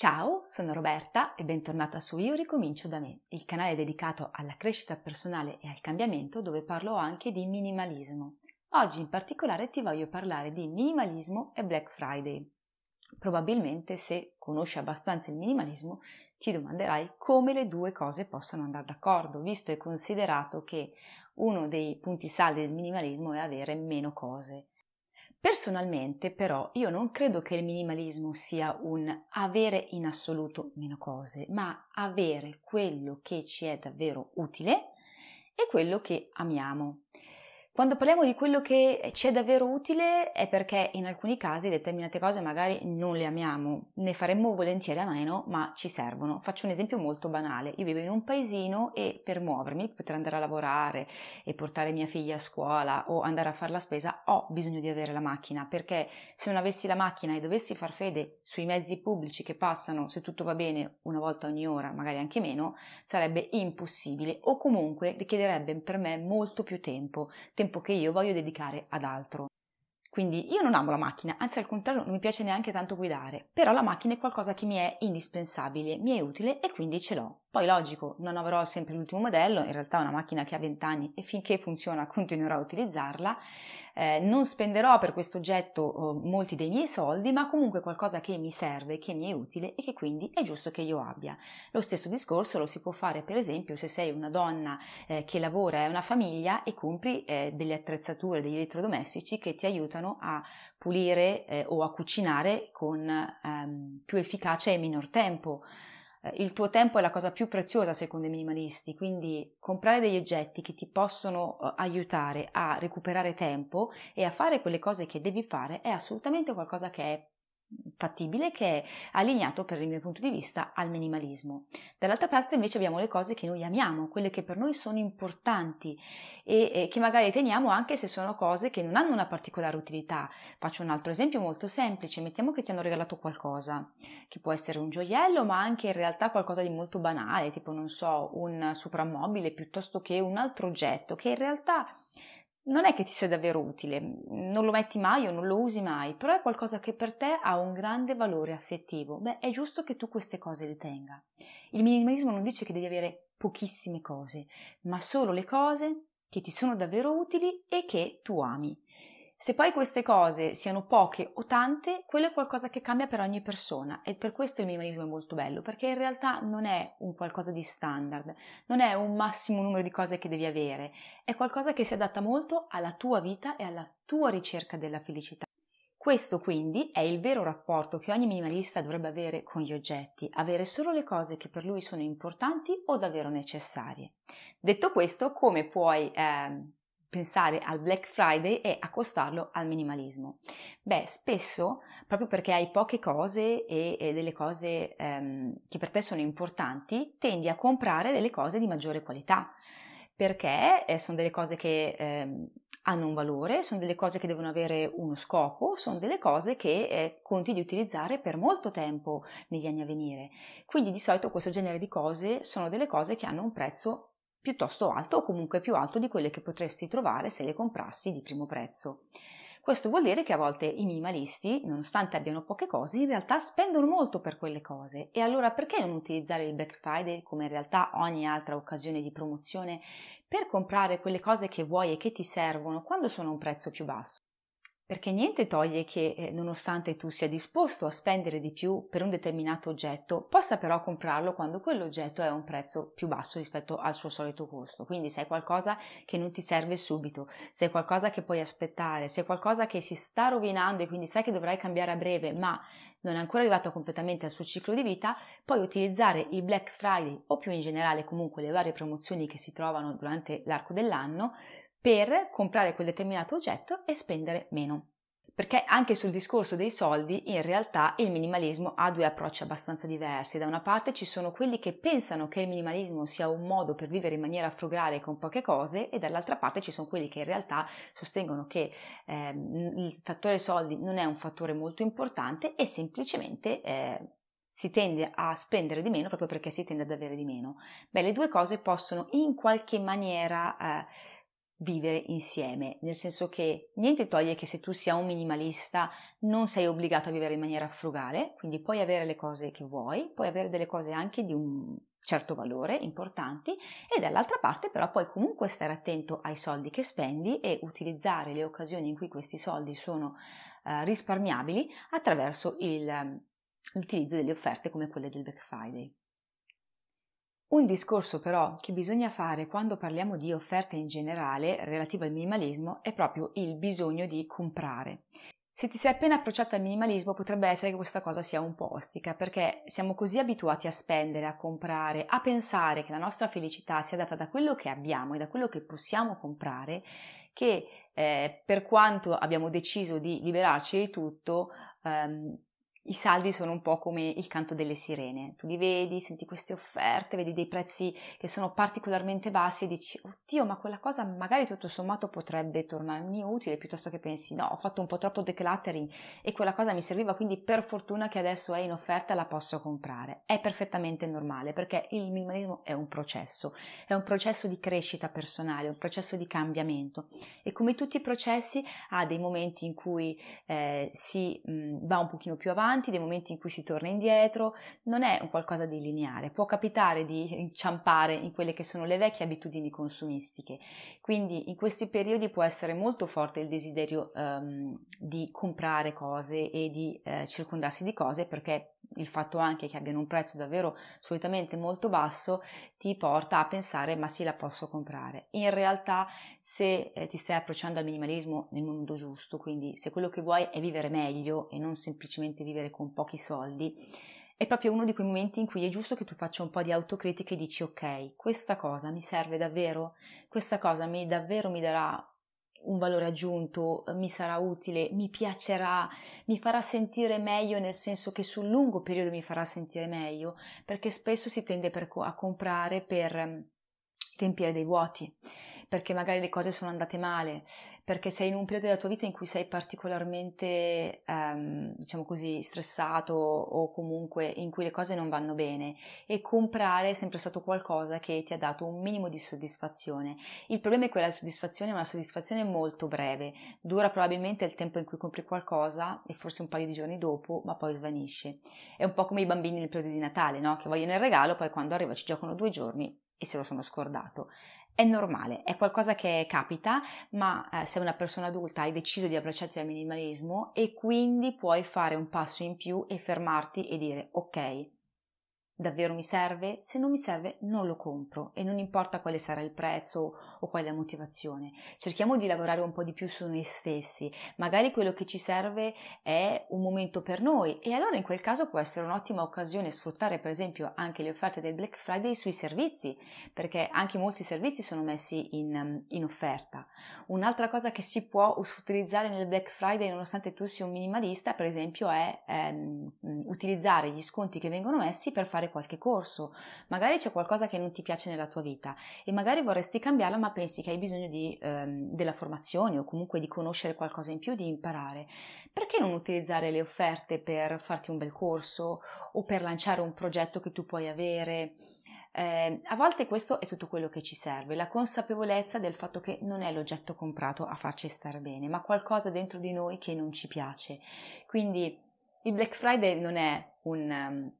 Ciao, sono Roberta e bentornata su Io ricomincio da me, il canale dedicato alla crescita personale e al cambiamento dove parlo anche di minimalismo. Oggi in particolare ti voglio parlare di minimalismo e Black Friday. Probabilmente se conosci abbastanza il minimalismo ti domanderai come le due cose possono andare d'accordo, visto e considerato che uno dei punti saldi del minimalismo è avere meno cose. Personalmente però io non credo che il minimalismo sia un avere in assoluto meno cose, ma avere quello che ci è davvero utile e quello che amiamo. Quando parliamo di quello che ci è davvero utile è perché in alcuni casi determinate cose magari non le amiamo, ne faremmo volentieri a meno, ma ci servono. Faccio un esempio molto banale. Io vivo in un paesino e per muovermi, poter andare a lavorare e portare mia figlia a scuola o andare a fare la spesa, ho bisogno di avere la macchina perché se non avessi la macchina e dovessi far fede sui mezzi pubblici che passano, se tutto va bene, una volta ogni ora, magari anche meno, sarebbe impossibile o comunque richiederebbe per me molto più tempo, tempo tempo che io voglio dedicare ad altro. Quindi io non amo la macchina, anzi al contrario non mi piace neanche tanto guidare, però la macchina è qualcosa che mi è indispensabile, mi è utile e quindi ce l'ho. Poi logico, non avrò sempre l'ultimo modello, in realtà è una macchina che ha 20 anni e finché funziona continuerò a utilizzarla, eh, non spenderò per questo oggetto eh, molti dei miei soldi, ma comunque qualcosa che mi serve, che mi è utile e che quindi è giusto che io abbia. Lo stesso discorso lo si può fare per esempio se sei una donna eh, che lavora e ha una famiglia e compri eh, delle attrezzature, degli elettrodomestici che ti aiutano a pulire eh, o a cucinare con ehm, più efficacia e minor tempo. Eh, il tuo tempo è la cosa più preziosa secondo i minimalisti, quindi comprare degli oggetti che ti possono eh, aiutare a recuperare tempo e a fare quelle cose che devi fare è assolutamente qualcosa che è fattibile che è allineato per il mio punto di vista al minimalismo. Dall'altra parte invece abbiamo le cose che noi amiamo, quelle che per noi sono importanti e, e che magari teniamo anche se sono cose che non hanno una particolare utilità. Faccio un altro esempio molto semplice, mettiamo che ti hanno regalato qualcosa, che può essere un gioiello ma anche in realtà qualcosa di molto banale, tipo non so, un soprammobile piuttosto che un altro oggetto che in realtà non è che ti sia davvero utile, mm, non lo metti mai o non lo usi mai, però è qualcosa che per te ha un grande valore affettivo. Beh, è giusto che tu queste cose le tenga. Il minimalismo non dice che devi avere pochissime cose, ma solo le cose che ti sono davvero utili e che tu ami. Se poi queste cose siano poche o tante, quello è qualcosa che cambia per ogni persona e per questo il minimalismo è molto bello, perché in realtà non è un qualcosa di standard, non è un massimo numero di cose che devi avere, è qualcosa che si adatta molto alla tua vita e alla tua ricerca della felicità. Questo quindi è il vero rapporto che ogni minimalista dovrebbe avere con gli oggetti, avere solo le cose che per lui sono importanti o davvero necessarie. Detto questo, come puoi eh, pensare al Black Friday e accostarlo al minimalismo? Beh, spesso proprio perché hai poche cose e, e delle cose ehm, che per te sono importanti, tendi a comprare delle cose di maggiore qualità, perché eh, sono delle cose che ehm, hanno un valore, sono delle cose che devono avere uno scopo, sono delle cose che eh, conti di utilizzare per molto tempo negli anni a venire. Quindi di solito questo genere di cose sono delle cose che hanno un prezzo piuttosto alto o comunque più alto di quelle che potresti trovare se le comprassi di primo prezzo. Questo vuol dire che a volte i minimalisti, nonostante abbiano poche cose, in realtà spendono molto per quelle cose. E allora perché non utilizzare il Black Friday, come in realtà ogni altra occasione di promozione, per comprare quelle cose che vuoi e che ti servono quando sono a un prezzo più basso? perché niente toglie che, eh, nonostante tu sia disposto a spendere di più per un determinato oggetto, possa però comprarlo quando quell'oggetto è a un prezzo più basso rispetto al suo solito costo. Quindi se è qualcosa che non ti serve subito, se è qualcosa che puoi aspettare, se è qualcosa che si sta rovinando e quindi sai che dovrai cambiare a breve, ma non è ancora arrivato completamente al suo ciclo di vita, puoi utilizzare il Black Friday o più in generale comunque le varie promozioni che si trovano durante l'arco dell'anno per comprare quel determinato oggetto e spendere meno. Perché anche sul discorso dei soldi, in realtà il minimalismo ha due approcci abbastanza diversi. Da una parte ci sono quelli che pensano che il minimalismo sia un modo per vivere in maniera frugale con poche cose e dall'altra parte ci sono quelli che in realtà sostengono che eh, il fattore soldi non è un fattore molto importante e semplicemente eh, si tende a spendere di meno proprio perché si tende ad avere di meno. Beh, le due cose possono in qualche maniera... Eh, vivere insieme, nel senso che niente toglie che se tu sia un minimalista non sei obbligato a vivere in maniera frugale, quindi puoi avere le cose che vuoi, puoi avere delle cose anche di un certo valore, importanti, e dall'altra parte però puoi comunque stare attento ai soldi che spendi e utilizzare le occasioni in cui questi soldi sono eh, risparmiabili attraverso il, l'utilizzo delle offerte come quelle del Black Friday. Un discorso però che bisogna fare quando parliamo di offerte in generale relativo al minimalismo è proprio il bisogno di comprare. Se ti sei appena approcciata al minimalismo potrebbe essere che questa cosa sia un po' ostica perché siamo così abituati a spendere, a comprare, a pensare che la nostra felicità sia data da quello che abbiamo e da quello che possiamo comprare che eh, per quanto abbiamo deciso di liberarci di tutto ehm, i saldi sono un po' come il canto delle sirene, tu li vedi, senti queste offerte, vedi dei prezzi che sono particolarmente bassi e dici, oddio, ma quella cosa magari tutto sommato potrebbe tornarmi utile, piuttosto che pensi, no, ho fatto un po' troppo decluttering e quella cosa mi serviva, quindi per fortuna che adesso è in offerta la posso comprare. È perfettamente normale perché il minimalismo è un processo, è un processo di crescita personale, un processo di cambiamento e come tutti i processi ha dei momenti in cui eh, si mh, va un pochino più avanti, avanti, dei momenti in cui si torna indietro, non è un qualcosa di lineare, può capitare di inciampare in quelle che sono le vecchie abitudini consumistiche, quindi in questi periodi può essere molto forte il desiderio um, di comprare cose e di eh, circondarsi di cose perché il fatto anche che abbiano un prezzo davvero solitamente molto basso ti porta a pensare ma sì la posso comprare. In realtà se eh, ti stai approcciando al minimalismo nel mondo giusto, quindi se quello che vuoi è vivere meglio e non semplicemente vivere vivere con pochi soldi, è proprio uno di quei momenti in cui è giusto che tu faccia un po' di autocritica e dici ok, questa cosa mi serve davvero, questa cosa mi davvero mi darà un valore aggiunto, mi sarà utile, mi piacerà, mi farà sentire meglio nel senso che sul lungo periodo mi farà sentire meglio, perché spesso si tende co- a comprare per riempire ehm, dei vuoti, perché magari le cose sono andate male, perché sei in un periodo della tua vita in cui sei particolarmente, ehm, diciamo così, stressato o comunque in cui le cose non vanno bene e comprare è sempre stato qualcosa che ti ha dato un minimo di soddisfazione. Il problema è quella della soddisfazione, ma la soddisfazione è molto breve, dura probabilmente il tempo in cui compri qualcosa e forse un paio di giorni dopo, ma poi svanisce. È un po' come i bambini nel periodo di Natale, no? Che vogliono il regalo, poi quando arriva ci giocano due giorni e se lo sono scordato è normale, è qualcosa che capita, ma eh, sei una persona adulta, hai deciso di abbracciarti al minimalismo e quindi puoi fare un passo in più e fermarti e dire ok, Davvero mi serve? Se non mi serve non lo compro e non importa quale sarà il prezzo o quale la motivazione. Cerchiamo di lavorare un po' di più su noi stessi. Magari quello che ci serve è un momento per noi e allora in quel caso può essere un'ottima occasione sfruttare per esempio anche le offerte del Black Friday sui servizi, perché anche molti servizi sono messi in, in offerta. Un'altra cosa che si può utilizzare nel Black Friday nonostante tu sia un minimalista, per esempio, è ehm, utilizzare gli sconti che vengono messi per fare fare qualche corso, magari c'è qualcosa che non ti piace nella tua vita e magari vorresti cambiarla ma pensi che hai bisogno di, ehm, della formazione o comunque di conoscere qualcosa in più, di imparare. Perché non utilizzare le offerte per farti un bel corso o per lanciare un progetto che tu puoi avere? Eh, a volte questo è tutto quello che ci serve, la consapevolezza del fatto che non è l'oggetto comprato a farci stare bene, ma qualcosa dentro di noi che non ci piace. Quindi il Black Friday non è un, ehm,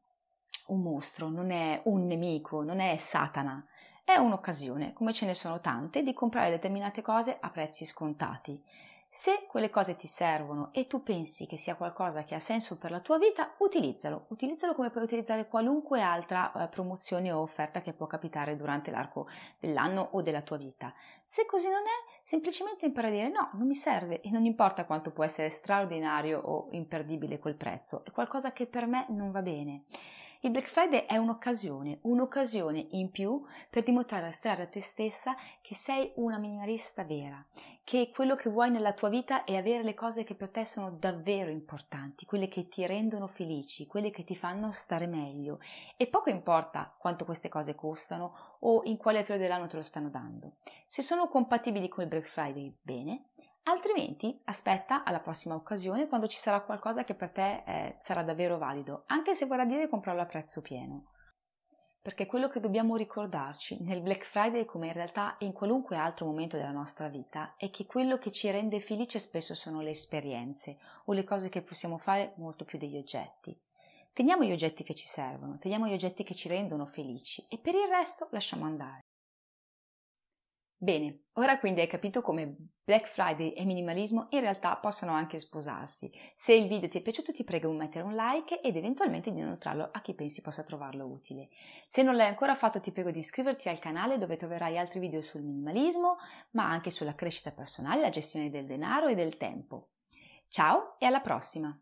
un mostro, non è un nemico, non è Satana. È un'occasione, come ce ne sono tante, di comprare determinate cose a prezzi scontati. Se quelle cose ti servono e tu pensi che sia qualcosa che ha senso per la tua vita, utilizzalo. Utilizzalo come puoi utilizzare qualunque altra eh, promozione o offerta che può capitare durante l'arco dell'anno o della tua vita. Se così non è, semplicemente impara a dire no, non mi serve e non importa quanto può essere straordinario o imperdibile quel prezzo, è qualcosa che per me non va bene. Il Black Friday è un'occasione, un'occasione in più per dimostrare a strada a te stessa che sei una minimalista vera, che quello che vuoi nella tua vita è avere le cose che per te sono davvero importanti, quelle che ti rendono felici, quelle che ti fanno stare meglio. E poco importa quanto queste cose costano o in quale periodo dell'anno te lo stanno dando. Se sono compatibili con il Black Friday, bene, Altrimenti aspetta alla prossima occasione quando ci sarà qualcosa che per te eh, sarà davvero valido, anche se vorrà dire comprarlo a prezzo pieno. Perché quello che dobbiamo ricordarci nel Black Friday come in realtà in qualunque altro momento della nostra vita è che quello che ci rende felice spesso sono le esperienze o le cose che possiamo fare molto più degli oggetti. Teniamo gli oggetti che ci servono, teniamo gli oggetti che ci rendono felici e per il resto lasciamo andare. Bene, ora quindi hai capito come Black Friday e minimalismo in realtà possono anche sposarsi. Se il video ti è piaciuto ti prego di mettere un like ed eventualmente di inoltrarlo a chi pensi possa trovarlo utile. Se non l'hai ancora fatto ti prego di iscriverti al canale dove troverai altri video sul minimalismo, ma anche sulla crescita personale, la gestione del denaro e del tempo. Ciao e alla prossima!